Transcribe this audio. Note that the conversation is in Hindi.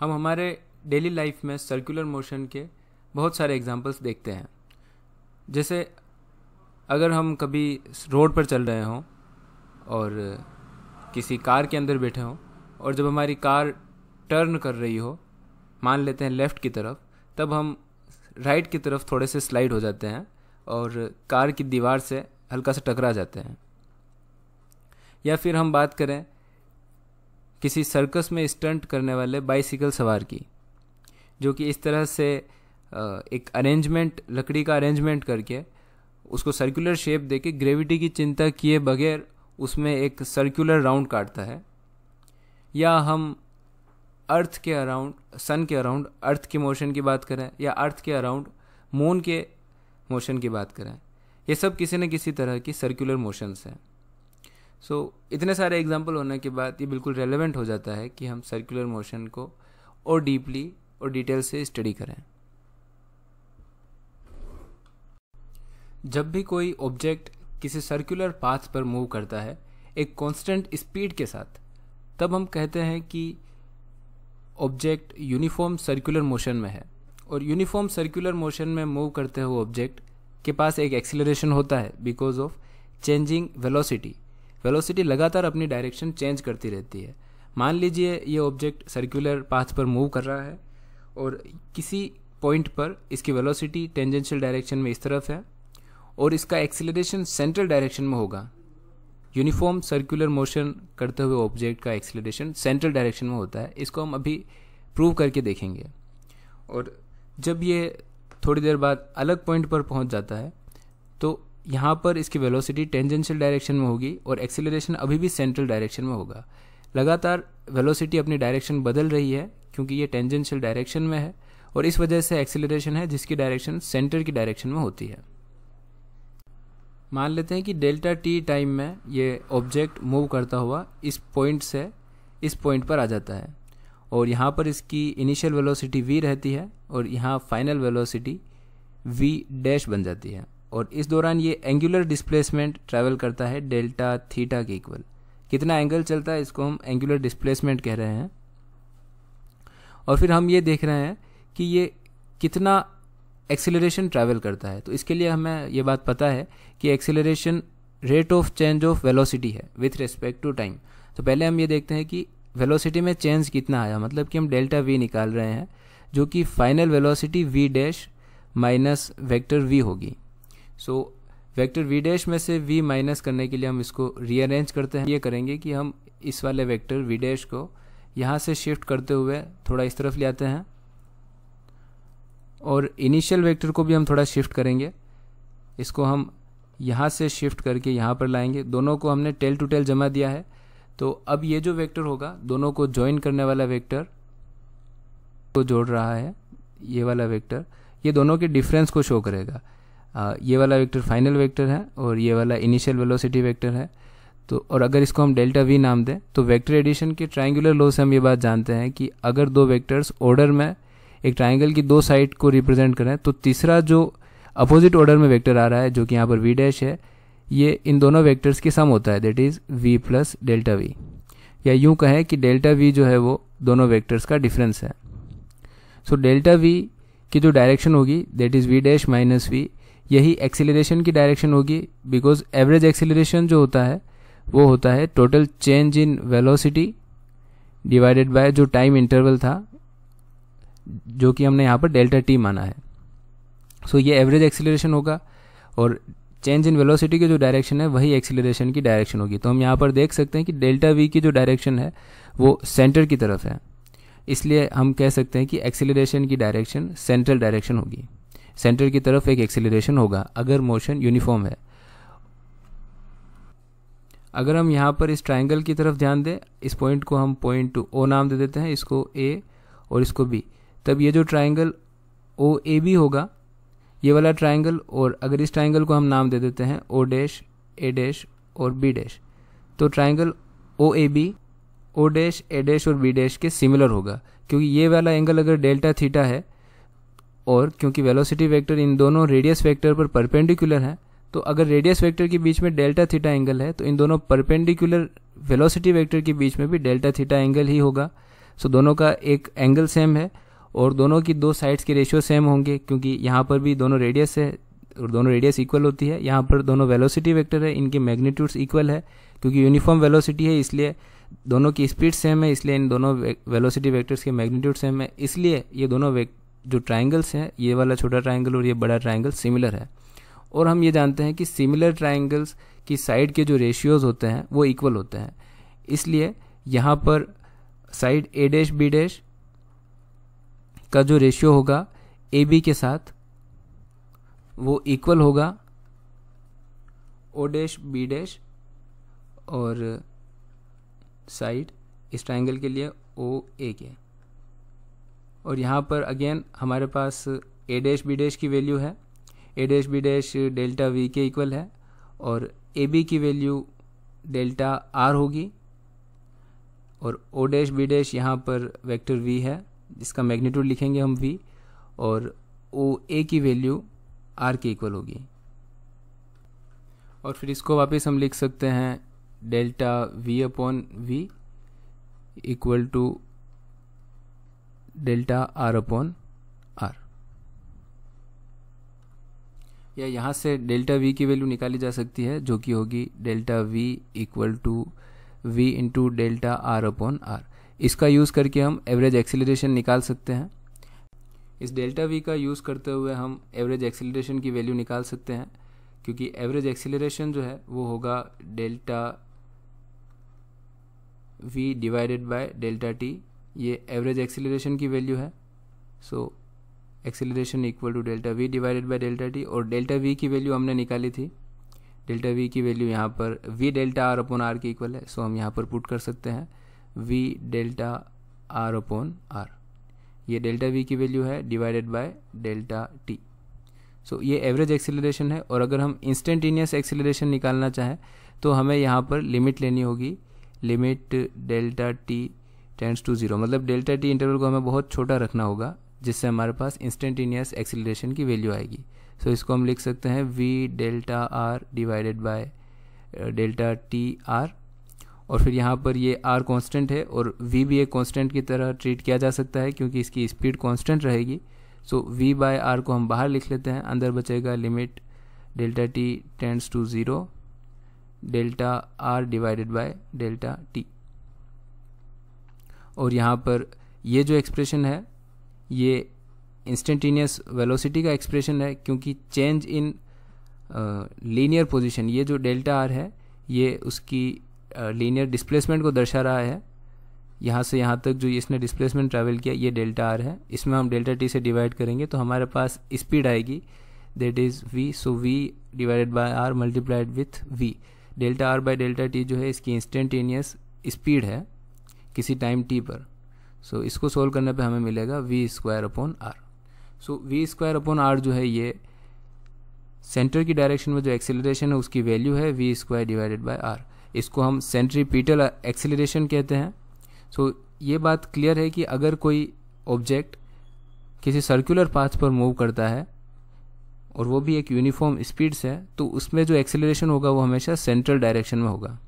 हम हमारे डेली लाइफ में सर्कुलर मोशन के बहुत सारे एग्जाम्पल्स देखते हैं जैसे अगर हम कभी रोड पर चल रहे हों और किसी कार के अंदर बैठे हों और जब हमारी कार टर्न कर रही हो मान लेते हैं लेफ़्ट की तरफ तब हम राइट की तरफ थोड़े से स्लाइड हो जाते हैं और कार की दीवार से हल्का सा टकरा जाते हैं या फिर हम बात करें किसी सर्कस में स्टंट करने वाले बाइसिकल सवार की जो कि इस तरह से एक अरेंजमेंट लकड़ी का अरेंजमेंट करके उसको सर्कुलर शेप दे के ग्रेविटी की चिंता किए बगैर उसमें एक सर्कुलर राउंड काटता है या हम अर्थ के अराउंड सन के अराउंड अर्थ के मोशन की बात करें या अर्थ के अराउंड मून के मोशन की बात करें ये सब किसी न किसी तरह की सर्कुलर मोशंस हैं सो so, इतने सारे एग्जाम्पल होने के बाद ये बिल्कुल रेलिवेंट हो जाता है कि हम सर्कुलर मोशन को और डीपली और डिटेल से स्टडी करें जब भी कोई ऑब्जेक्ट किसी सर्कुलर पाथ पर मूव करता है एक कांस्टेंट स्पीड के साथ तब हम कहते हैं कि ऑब्जेक्ट यूनिफॉर्म सर्कुलर मोशन में है और यूनिफॉर्म सर्कुलर मोशन में मूव करते हुए ऑब्जेक्ट के पास एक एक्सीलरेशन होता है because of changing velocity velocity लगातार अपनी डायरेक्शन चेंज करती रहती है मान लीजिए ये ऑब्जेक्ट सर्कुलर पाथ पर मूव कर रहा है और किसी पॉइंट पर इसकी वेलोसिटी टेंजेंशियल डायरेक्शन में इस तरफ है और इसका एक्सीलरेशन सेंट्रल डायरेक्शन में होगा यूनिफॉर्म सर्कुलर मोशन करते हुए ऑब्जेक्ट का एक्सीलरेशन सेंट्रल डायरेक्शन में होता है इसको हम अभी प्रूव करके देखेंगे और जब ये थोड़ी देर बाद अलग पॉइंट पर पहुंच जाता है तो यहाँ पर इसकी वेलोसिटी टेंजेंशियल डायरेक्शन में होगी और एक्सेलरेशन अभी भी सेंट्रल डायरेक्शन में होगा लगातार वेलोसिटी अपनी डायरेक्शन बदल रही है क्योंकि ये टेंजेंशियल डायरेक्शन में है और इस वजह से एक्सेलरेशन है जिसकी डायरेक्शन सेंटर की डायरेक्शन में होती है मान लेते हैं कि डेल्टा टी टाइम में ये ऑब्जेक्ट मूव करता हुआ इस पॉइंट से इस पॉइंट पर आ जाता है और यहाँ पर इसकी इनिशियल वेलोसिटी वी रहती है और यहाँ फाइनल वेलोसिटी वी डैश बन जाती है और इस दौरान ये एंगुलर डिस्प्लेसमेंट ट्रैवल करता है डेल्टा थीटा के इक्वल कितना एंगल चलता है इसको हम एंगुलर डिस्प्लेसमेंट कह रहे हैं और फिर हम ये देख रहे हैं कि ये कितना एक्सेलरेशन ट्रैवल करता है तो इसके लिए हमें ये बात पता है कि acceleration rate of change of velocity है विथ रिस्पेक्ट टू टाइम तो पहले हम ये देखते हैं कि वेलोसिटी में चेंज कितना आया मतलब कि हम डेल्टा वी निकाल रहे हैं जो कि final velocity V dash minus vector V होगी सो वेक्टर वी डैश में से वी माइनस करने के लिए हम इसको रीअरेंज करते हैं ये करेंगे कि हम इस वाले वेक्टर वी डैश को यहाँ से शिफ्ट करते हुए थोड़ा इस तरफ ले आते हैं और इनिशियल वेक्टर को भी हम थोड़ा शिफ्ट करेंगे इसको हम यहाँ से शिफ्ट करके यहाँ पर लाएंगे दोनों को हमने टेल टू टेल जमा दिया है तो अब ये जो वेक्टर होगा दोनों को ज्वाइन करने वाला वेक्टर को जोड़ रहा है ये वाला वेक्टर ये दोनों के डिफरेंस को शो करेगा ये वाला वेक्टर फाइनल वेक्टर है और ये वाला इनिशियल वेलोसिटी वेक्टर है तो और अगर इसको हम डेल्टा वी नाम दें तो वेक्टर एडिशन के ट्राइंगुलर लॉ से हम ये बात जानते हैं कि अगर दो वेक्टर्स ऑर्डर में एक ट्राइंगल की दो साइड को रिप्रेजेंट करें तो तीसरा जो अपोजिट ऑर्डर में वेक्टर आ रहा है जो कि यहाँ पर वी डैश है ये इन दोनों वेक्टर्स के सम होता है that is V plus delta V या यूँ कहें कि डेल्टा वी जो है वो दोनों वेक्टर्स का डिफरेंस है सो डेल्टा वी की जो डायरेक्शन होगी that is V dash minus V यही एक्सीलरेशन की डायरेक्शन होगी बिकॉज एवरेज एक्सीलरेशन जो होता है वो होता है total change in velocity divided by जो टाइम इंटरवल था जो कि हमने यहाँ पर डेल्टा टी माना है सो so, ये एवरेज एक्सीलरेशन होगा और चेंज इन वेलोसिटी की जो डायरेक्शन है वही एक्सीलरेशन की डायरेक्शन होगी तो हम यहाँ पर देख सकते हैं कि डेल्टा वी की जो डायरेक्शन है वो सेंटर की तरफ है इसलिए हम कह सकते हैं कि एक्सेलरेशन की डायरेक्शन सेंट्रल डायरेक्शन होगी सेंटर की तरफ एक एक्सेलरेशन होगा अगर मोशन यूनिफॉर्म है अगर हम यहाँ पर इस ट्राइंगल की तरफ ध्यान दें इस पॉइंट को हम पॉइंट टू ओ नाम दे देते हैं इसको ए और इसको बी तब ये जो ट्राइंगल ओ ए बी होगा ये वाला ट्राइंगल और अगर इस ट्राइंगल को हम नाम दे देते हैं ओ डैश ए डैश और बी डैश तो triangle O A B O dash A dash और बी डैश के सिमिलर होगा क्योंकि ये वाला एंगल अगर डेल्टा थीटा है और क्योंकि वेलोसिटी वेक्टर इन दोनों रेडियस वेक्टर पर परपेंडिकुलर है तो अगर रेडियस वेक्टर के बीच में डेल्टा थीटा एंगल है तो इन दोनों परपेंडिकुलर वेलोसिटी वेक्टर के बीच में भी डेल्टा थीटा एंगल ही होगा सो दोनों का एक एंगल सेम है और दोनों की दो साइड्स के रेशियो सेम होंगे क्योंकि यहाँ पर भी दोनों रेडियस है और दोनों रेडियस इक्वल होती है यहाँ पर दोनों वेलोसिटी वेक्टर है इनके मैग्नीट्यूड्स इक्वल है क्योंकि यूनिफॉर्म वेलोसिटी है इसलिए दोनों की स्पीड सेम है इसलिए इन दोनों वेलोसिटी वेक्टर्स के मैग्नीट्यूड सेम है इसलिए ये दोनों जो ट्राइंगल्स हैं ये वाला छोटा ट्राइंगल और ये बड़ा ट्राइंगल सिमिलर है और हम ये जानते हैं कि सिमिलर ट्राइंगल्स की साइड के जो रेशियोज़ होते हैं वो इक्वल होते हैं इसलिए यहाँ पर side A dash B dash का जो रेशियो होगा ए बी के साथ वो इक्वल होगा ओ डैश बी डैश और साइड इस ट्राइंगल के लिए ओ ए के और यहाँ पर अगेन हमारे पास ए डैश बी डैश की वैल्यू है A dash B dash delta V के इक्वल है और ए बी की वैल्यू डेल्टा आर होगी और ओ डैश बी डैश यहाँ पर वेक्टर वी है जिसका मैग्नीट्यूड लिखेंगे हम वी और ओ ए की वैल्यू आर के इक्वल होगी और फिर इसको वापस हम लिख सकते हैं delta v upon v equal to delta r upon r या यहाँ से डेल्टा वी की वैल्यू निकाली जा सकती है जो कि होगी delta V equal to V into delta R upon R इसका यूज़ करके हम एवरेज एक्सीलरेशन निकाल सकते हैं इस डेल्टा वी का यूज़ करते हुए हम एवरेज एक्सीलरेशन की वैल्यू निकाल सकते हैं क्योंकि एवरेज एक्सीलरेशन जो है वो होगा delta V divided by delta T ये एवरेज एक्सीलरेशन की वैल्यू है so acceleration equal to delta V divided by delta T और डेल्टा वी की वैल्यू हमने निकाली थी डेल्टा वी की वैल्यू यहाँ पर V delta R upon R के इक्वल है सो so हम यहाँ पर पुट कर सकते हैं we delta R upon R ये डेल्टा वी की वैल्यू है divided by delta T so ये एवरेज एक्सीलरेशन है और अगर हम इंस्टेंटेनियस एक्सीलरेशन निकालना चाहें तो हमें यहाँ पर लिमिट लेनी होगी limit delta t tends to zero मतलब डेल्टा टी इंटरवल को हमें बहुत छोटा रखना होगा जिससे हमारे पास इंस्टेंटेनियस एक्सीलरेशन की वैल्यू आएगी सो so, इसको हम लिख सकते हैं we delta r divided by delta t r और फिर यहाँ पर ये आर कांस्टेंट है और वी भी एक कांस्टेंट की तरह ट्रीट किया जा सकता है क्योंकि इसकी स्पीड कांस्टेंट रहेगी सो वी बाय आर को हम बाहर लिख लेते हैं अंदर बचेगा limit delta t tends to zero delta r divided by delta T और यहाँ पर ये जो एक्सप्रेशन है ये इंस्टेंटेनियस वेलोसिटी का एक्सप्रेशन है क्योंकि चेंज इन लीनियर पोजीशन ये जो डेल्टा आर है ये उसकी लीनियर uh, डिस्प्लेसमेंट को दर्शा रहा है यहाँ से यहाँ तक जो इसने डिस्प्लेसमेंट ट्रैवल किया ये डेल्टा आर है इसमें हम डेल्टा टी से डिवाइड करेंगे तो हमारे पास स्पीड आएगी that is v so v divided by r multiplied with v delta r by delta t जो है इसकी इंस्टेंटेनियस स्पीड है किसी टाइम टी पर सो so, इसको सोल्व करने पे हमें मिलेगा v square upon r so v square upon r जो है ये सेंटर की डायरेक्शन में जो एक्सेलरेशन है उसकी वैल्यू है v square divided by r इसको हम सेंट्रीपीटल एक्सेलरेशन कहते हैं सो so, ये बात क्लियर है कि अगर कोई ऑब्जेक्ट किसी सर्कुलर पाथ पर मूव करता है और वो भी एक यूनिफॉर्म स्पीड से है तो उसमें जो एक्सेलरेशन होगा वो हमेशा सेंट्रल डायरेक्शन में होगा